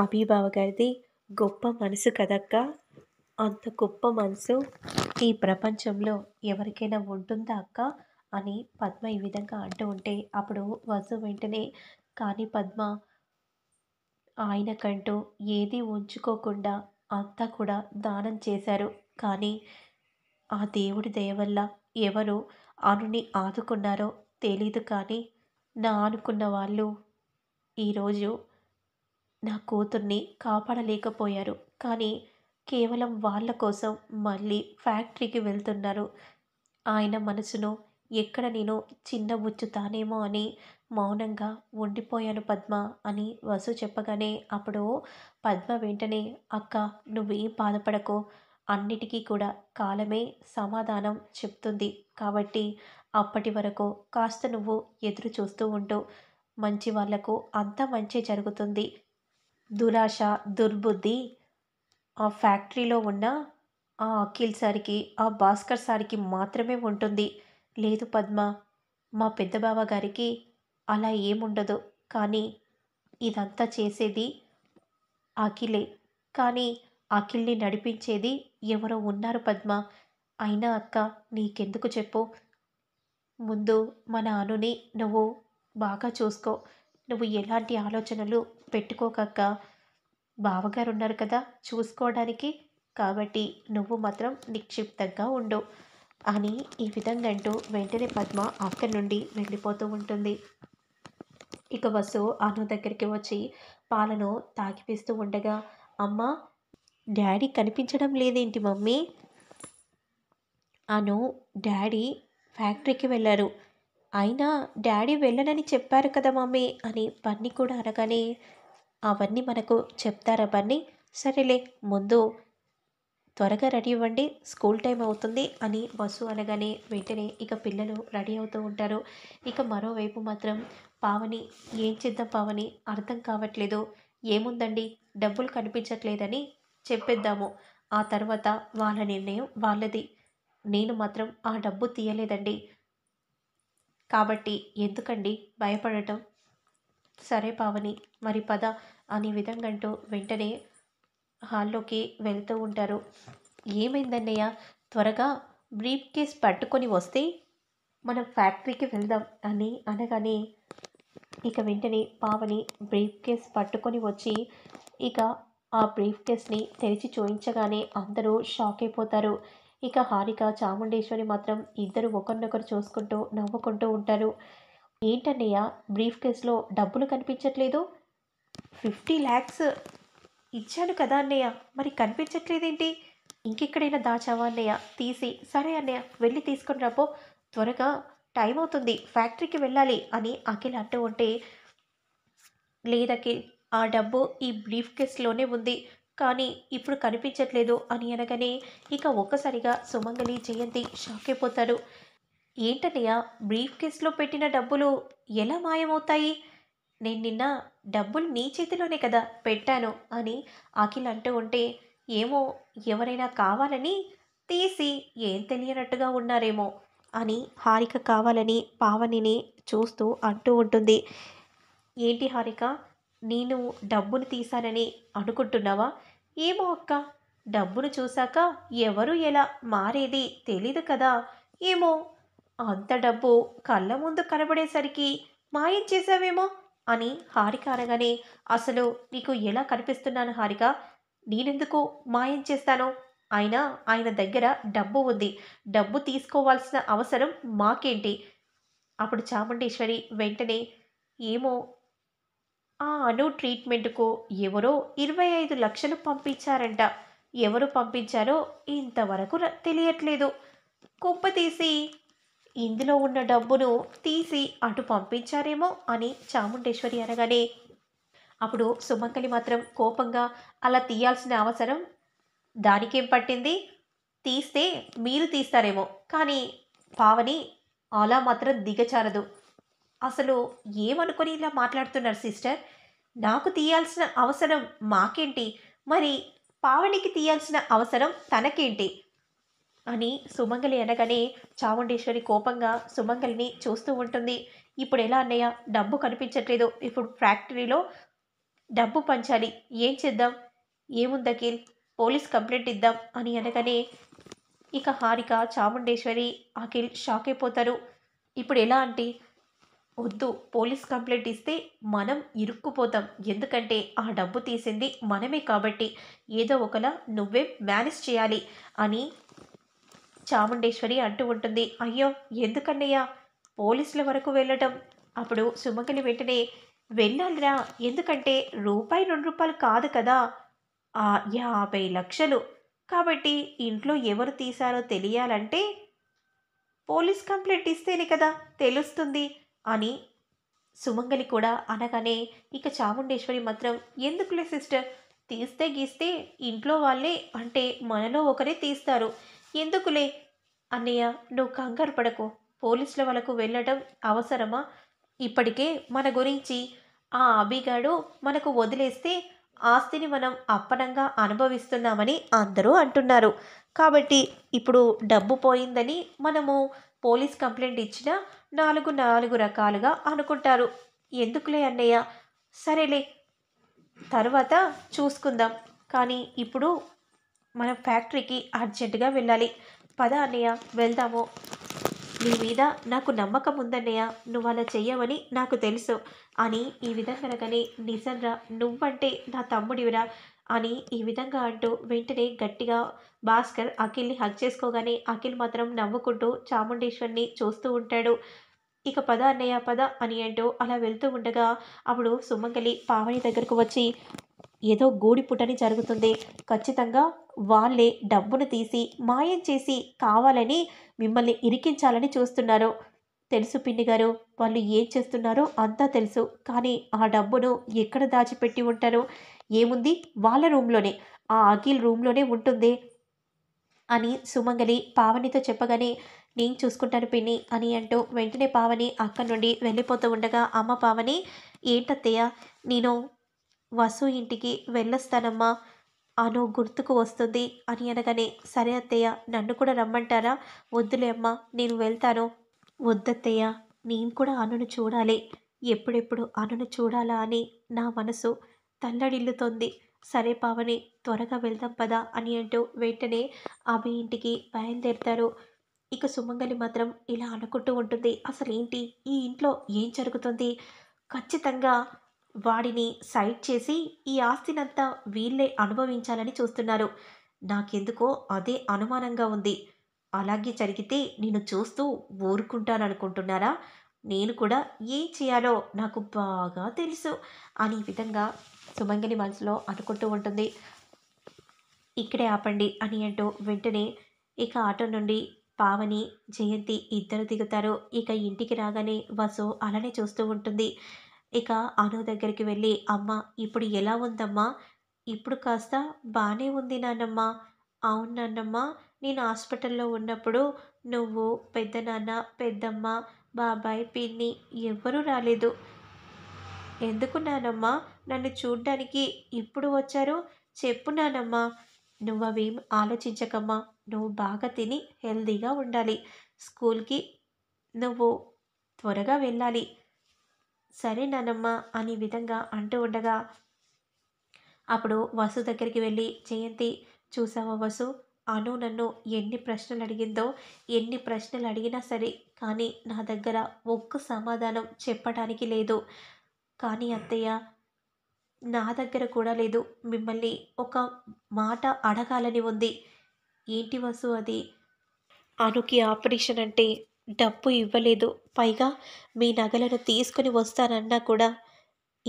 అమీబావ గారిది గొప్ప మనసు కదక్క అంత గొప్ప మనసు ఈ ప్రపంచంలో ఎవరికైనా ఉంటుందా అక్క అని పద్మ ఈ విధంగా అంటూ ఉంటే అప్పుడు వసు వెంటనే కానీ పద్మ ఆయనకంటూ ఏది ఉంచుకోకుండా అంతా కూడా దానం చేశారు కానీ ఆ దేవుడి దయ వల్ల ఎవరు అనుని ఆదుకున్నారో తెలీదు కానీ నా అనుకున్న వాళ్ళు ఈరోజు నా కూతుర్ని కాపాడలేకపోయారు కానీ కేవలం వాళ్ళ కోసం మళ్ళీ ఫ్యాక్టరీకి వెళ్తున్నారు ఆయన మనసును ఎక్కడ నేను చిన్న తానేమో అని మౌనంగా ఉండిపోయాను పద్మ అని వసు చెప్పగానే అప్పుడు పద్మ వెంటనే అక్క నువ్వేం బాధపడకు అన్నిటికీ కూడా కాలమే సమాధానం చెప్తుంది కాబట్టి అప్పటి వరకు కాస్త నువ్వు ఎదురు చూస్తూ ఉంటూ మంచి వాళ్లకు అంత మంచి జరుగుతుంది దురాశ దుర్బుద్ధి ఆ ఫ్యాక్టరీలో ఉన్న ఆ అఖిల్ సార్కి ఆ భాస్కర్ సార్కి మాత్రమే ఉంటుంది లేదు పద్మ మా పెద్ద బావ గారికి అలా ఏముండదు కానీ ఇదంతా చేసేది అఖిలే కానీ అఖిల్ని నడిపించేది ఎవరో ఉన్నారు పద్మ అయినా అక్క నీకెందుకు చెప్పు ముందు మన అనుని నువ్వు బాగా చూసుకో నువ్వు ఎలాంటి ఆలోచనలు పెట్టుకోకక్క బావగారు ఉన్నారు కదా చూసుకోవడానికి కాబట్టి నువ్వు మాత్రం నిక్షిప్తంగా ఉండు అని ఈ విధంగా అంటూ వెంటనే పద్మ అక్కడి నుండి వెళ్ళిపోతూ ఉంటుంది ఇక బస్సు అను దగ్గరికి వచ్చి పాలను తాకిపిస్తూ ఉండగా అమ్మ డాడీ కనిపించడం లేదేంటి మమ్మీ అను డాడీ ఫ్యాక్టరీకి వెళ్ళారు అయినా డాడీ వెళ్ళనని చెప్పారు కదా మమ్మీ అని పన్ని కూడా అనగానే అవన్నీ మనకు చెప్తారా బన్ని సరేలే ముందు త్వరగా రెడీ ఇవ్వండి స్కూల్ టైం అవుతుంది అని బస్సు అనగానే వెంటనే ఇక పిల్లలు రెడీ అవుతూ ఉంటారు ఇక మరోవైపు మాత్రం పావని ఏం చేద్దాం పావని అర్థం కావట్లేదు ఏముందండి డబ్బులు కనిపించట్లేదని చెప్పేద్దాము ఆ తర్వాత వాళ్ళ నిర్ణయం వాళ్ళది నేను మాత్రం ఆ డబ్బు తీయలేదండి కాబట్టి ఎందుకండి భయపడటం సరే పావని మరి పద అనే విధంగా అంటూ వెంటనే హాల్లోకి వెళ్తూ ఉంటారు ఏమైందన్నయ్య త్వరగా బ్రీఫ్ కేస్ పట్టుకొని వస్తే మనం ఫ్యాక్టరీకి వెళ్దాం అని అనగానే ఇక వెంటనే పావని బ్రీఫ్ కేస్ పట్టుకొని వచ్చి ఇక ఆ బ్రీఫ్ కేస్ని తెరిచి చూయించగానే అందరూ షాక్ అయిపోతారు ఇక హారిక చాముండేశ్వరి మాత్రం ఇద్దరు ఒకరినొకరు చూసుకుంటూ నవ్వుకుంటూ ఉంటారు ఏంటన్నయ్య బ్రీఫ్ కేసులో డబ్బులు కనిపించట్లేదు ఫిఫ్టీ ల్యాక్స్ ఇచ్చాను కదా అన్నయ్య మరి కనిపించట్లేదేంటి ఇంకెక్కడైనా దాచావా అన్నయ్య తీసి సరే అన్నయ్య వెళ్ళి తీసుకొని రాపో త్వరగా టైం అవుతుంది ఫ్యాక్టరీకి వెళ్ళాలి అని అఖిల్ అంటూ ఉంటే లేదకి ఆ డబ్బు ఈ బ్రీఫ్ కేసులోనే ఉంది కానీ ఇప్పుడు కనిపించట్లేదు అని అనగానే ఇక ఒక్కసారిగా సుమంగళి జయంతి షాక్ అయిపోతారు ఏంటన్నయ్యా బ్రీఫ్ కేసులో పెట్టిన డబ్బులు ఎలా మాయమవుతాయి నేను నిన్న డబ్బులు నీ చేతిలోనే కదా పెట్టాను అని అఖిల్ అంటూ ఉంటే ఏమో ఎవరైనా కావాలని తీసి ఏం తెలియనట్టుగా ఉన్నారేమో అని హారిక కావాలని పావనిని చూస్తూ అంటూ ఉంటుంది ఏంటి హారిక నేను డబ్బును తీశానని అనుకుంటున్నావా ఏమో అక్క డబ్బును చూశాక ఎవరు ఎలా మారేది తెలీదు కదా ఏమో అంత డబ్బు కళ్ళ ముందు కనబడేసరికి మాయం చేశావేమో అని హారిక అనగానే అసలు నీకు ఎలా కనిపిస్తున్నాను హారిక నేనెందుకు మాయం చేస్తాను ఆయన ఆయన దగ్గర డబ్బు ఉంది డబ్బు తీసుకోవాల్సిన అవసరం మాకేంటి అప్పుడు చాముండేశ్వరి వెంటనే ఏమో ఆ అను ట్రీట్మెంట్కు ఎవరో ఇరవై ఐదు లక్షలు పంపించారంట ఎవరు పంపించారో ఇంతవరకు తెలియట్లేదు కుప్ప తీసి ఇందులో ఉన్న డబ్బును తీసి అటు పంపించారేమో అని చాముండేశ్వరి అనగానే అప్పుడు సుమంగలి మాత్రం కోపంగా అలా తీయాల్సిన అవసరం దానికేం పట్టింది తీస్తే మీరు తీస్తారేమో కానీ పావని అలా మాత్రం దిగచారదు అసలు ఏమనుకొని ఇలా మాట్లాడుతున్నారు సిస్టర్ నాకు తీయాల్సిన అవసరం మాకేంటి మరి పావనికి తీయాల్సిన అవసరం తనకేంటి అని సుమంగలి అనగానే చాముండేశ్వరి కోపంగా సుమంగలిని చూస్తూ ఉంటుంది ఇప్పుడు ఎలా అన్నయ్య డబ్బు కనిపించట్లేదు ఇప్పుడు ఫ్యాక్టరీలో డబ్బు పంచాలి ఏం చేద్దాం ఏముందకి పోలీస్ కంప్లైంట్ ఇద్దాం అని అనగానే ఇక హారిక చాముండేశ్వరి అఖిల్ షాక్ అయిపోతారు ఇప్పుడు ఎలా అంటే వద్దు పోలీస్ కంప్లైంట్ ఇస్తే మనం ఇరుక్కుపోతాం ఎందుకంటే ఆ డబ్బు తీసింది మనమే కాబట్టి ఏదో ఒకలా నువ్వే మేనేజ్ చేయాలి అని చాముండేశ్వరి అంటూ ఉంటుంది అయ్యో ఎందుకన్నయ్యా పోలీసుల వరకు వెళ్ళటం అప్పుడు సుమంగలి వెంటనే వెళ్ళాలిరా ఎందుకంటే రూపాయి రెండు రూపాయలు కాదు కదా ఆ యాభై లక్షలు కాబట్టి ఇంట్లో ఎవరు తీశారో తెలియాలంటే పోలీస్ కంప్లైంట్ ఇస్తేనే కదా తెలుస్తుంది అని సుమంగలి కూడా అనగానే ఇక చాముండేశ్వరి మాత్రం ఎందుకులే సిస్టర్ తీస్తే గీస్తే ఇంట్లో వాళ్ళే అంటే మనలో ఒకరే తీస్తారు ఎందుకులే అన్నయ్య నువ్వు కంగారు పడకు పోలీసుల వాళ్ళకు వెళ్ళడం అవసరమా ఇప్పటికే మన గురించి ఆ అభిగాడు మనకు వదిలేస్తే ఆస్తిని మనం అప్పనంగా అనుభవిస్తున్నామని అందరూ అంటున్నారు కాబట్టి ఇప్పుడు డబ్బు పోయిందని మనము పోలీస్ కంప్లైంట్ ఇచ్చిన నాలుగు నాలుగు రకాలుగా అనుకుంటారు ఎందుకులే అన్నయ్య సరేలే తర్వాత చూసుకుందాం కానీ ఇప్పుడు మనం ఫ్యాక్టరీకి అర్జెంటుగా వెళ్ళాలి పద అన్నయ్య వెళ్దాము నీ మీద నాకు నమ్మకం ఉందన్నయ్య నువ్వు అలా చెయ్యవని నాకు తెలుసు అని ఈ విధంగా రకని నిజంరా నువ్వంటే నా తమ్ముడివిరా అని ఈ విధంగా అంటూ వెంటనే గట్టిగా భాస్కర్ అఖిల్ని హక్ చేసుకోగానే అఖిల్ మాత్రం నవ్వుకుంటూ చాముండేశ్వరిని చూస్తూ ఉంటాడు ఇక పద అన్నయ్య పద అని అంటూ అలా వెళ్తూ ఉండగా అప్పుడు సుమంగలి పావని దగ్గరకు వచ్చి ఏదో గూడిపుటని జరుగుతుంది ఖచ్చితంగా వాళ్ళే డబ్బును తీసి మాయం చేసి కావాలని మిమ్మల్ని ఇరికించాలని చూస్తున్నారు తెలుసు పిన్ని గారు వాళ్ళు ఏం చేస్తున్నారో అంతా తెలుసు కానీ ఆ డబ్బును ఎక్కడ దాచిపెట్టి ఉంటారు ఏముంది వాళ్ళ రూమ్లోనే ఆ అఖిల్ రూమ్లోనే ఉంటుంది అని సుమంగలి పావనితో చెప్పగానే నేను చూసుకుంటాను పిన్ని అని అంటూ వెంటనే పావని అక్కడి నుండి వెళ్ళిపోతూ ఉండగా అమ్మ పావని ఏంటత్తయ్య నేను వసు ఇంటికి వెళ్ళొస్తానమ్మా అను గుర్తుకు వస్తుంది అని అనగానే సరే అత్తయ్య నన్ను కూడా రమ్మంటారా వద్దులే అమ్మా నేను వెళ్తాను వద్దత్తయ్య నేను కూడా అనును చూడాలి ఎప్పుడెప్పుడు అనును చూడాలా అని నా మనసు తల్లడిల్లుతోంది సరే పావని త్వరగా వెళ్దాం పదా అని అంటూ వెంటనే ఆమె ఇంటికి బయలుదేరుతారు ఇక సుమంగలి మాత్రం ఇలా అనుకుంటూ ఉంటుంది అసలు ఏంటి ఈ ఇంట్లో ఏం జరుగుతుంది ఖచ్చితంగా వాడిని సైడ్ చేసి ఈ ఆస్తినంతా వీళ్ళే అనుభవించాలని చూస్తున్నారు నాకెందుకో అదే అనుమానంగా ఉంది అలాగే జరిగితే నేను చూస్తూ ఊరుకుంటాననుకుంటున్నారా నేను కూడా ఏం చేయాలో నాకు బాగా తెలుసు అని విధంగా సుమంగిని మనసులో అనుకుంటూ ఉంటుంది ఇక్కడే ఆపండి అని అంటూ వెంటనే ఇక ఆటో నుండి పావని జయంతి ఇద్దరు దిగుతారు ఇక ఇంటికి రాగానే వసు అలానే చూస్తూ ఉంటుంది ఇక అను దగ్గరికి వెళ్ళి అమ్మ ఇప్పుడు ఎలా ఉందమ్మా ఇప్పుడు కాస్త బాగానే ఉంది నాన్నమ్మ అవును నాన్నమ్మ నేను హాస్పిటల్లో ఉన్నప్పుడు నువ్వు పెద్ద నాన్న పెద్దమ్మ బాబాయ్ పిన్ని ఎవ్వరూ రాలేదు ఎందుకు నానమ్మ నన్ను చూడ్డానికి ఇప్పుడు వచ్చారు చెప్పు నానమ్మ నువ్వవేం ఆలోచించకమ్మా నువ్వు బాగా తిని హెల్దీగా ఉండాలి స్కూల్కి నువ్వు త్వరగా వెళ్ళాలి సరే నానమ్మ అనే విధంగా అంటూ ఉండగా అప్పుడు వసు దగ్గరికి వెళ్ళి జయంతి చూసావా వసు అను నన్ను ఎన్ని ప్రశ్నలు అడిగిందో ఎన్ని ప్రశ్నలు అడిగినా సరే కానీ నా దగ్గర ఒక్క సమాధానం చెప్పడానికి లేదు కానీ అత్తయ్య నా దగ్గర కూడా లేదు మిమ్మల్ని ఒక మాట అడగాలని ఉంది ఏంటి వసు అది అనుకి ఆపరేషన్ అంటే డబ్బు ఇవ్వలేదు పైగా మీ నగలను తీసుకుని వస్తానన్నా కూడా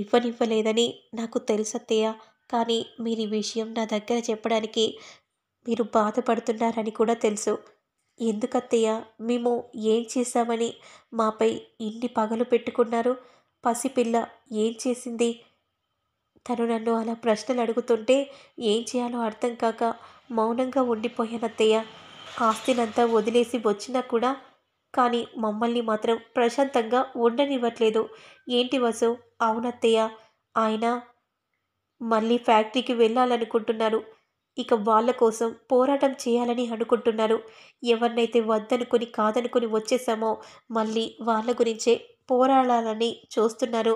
ఇవ్వనివ్వలేదని నాకు తెలుసత్తయ్య కానీ మీరు ఈ విషయం నా దగ్గర చెప్పడానికి మీరు బాధపడుతున్నారని కూడా తెలుసు ఎందుకత్తయ్య మేము ఏం చేశామని మాపై ఇన్ని పగలు పెట్టుకున్నారు పసిపిల్ల ఏం చేసింది తను నన్ను అలా ప్రశ్నలు అడుగుతుంటే ఏం చేయాలో అర్థం కాక మౌనంగా ఉండిపోయానత్తయ్య ఆస్తినంతా వదిలేసి వచ్చినా కూడా కానీ మమ్మల్ని మాత్రం ప్రశాంతంగా ఉండనివ్వట్లేదు ఏంటి వసు అవునత్తయ్య ఆయన మళ్ళీ ఫ్యాక్టరీకి వెళ్ళాలనుకుంటున్నారు ఇక వాళ్ళ కోసం పోరాటం చేయాలని అనుకుంటున్నారు ఎవరినైతే వద్దనుకుని కాదనుకుని వచ్చేసామో మళ్ళీ వాళ్ళ గురించే పోరాడాలని చూస్తున్నారు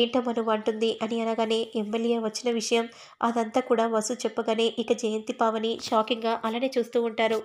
ఏంటమను అంటుంది అని అనగానే ఎమ్మెల్యే వచ్చిన విషయం అదంతా కూడా వసు చెప్పగానే ఇక జయంతి పావని షాకింగ్గా అలానే చూస్తూ ఉంటారు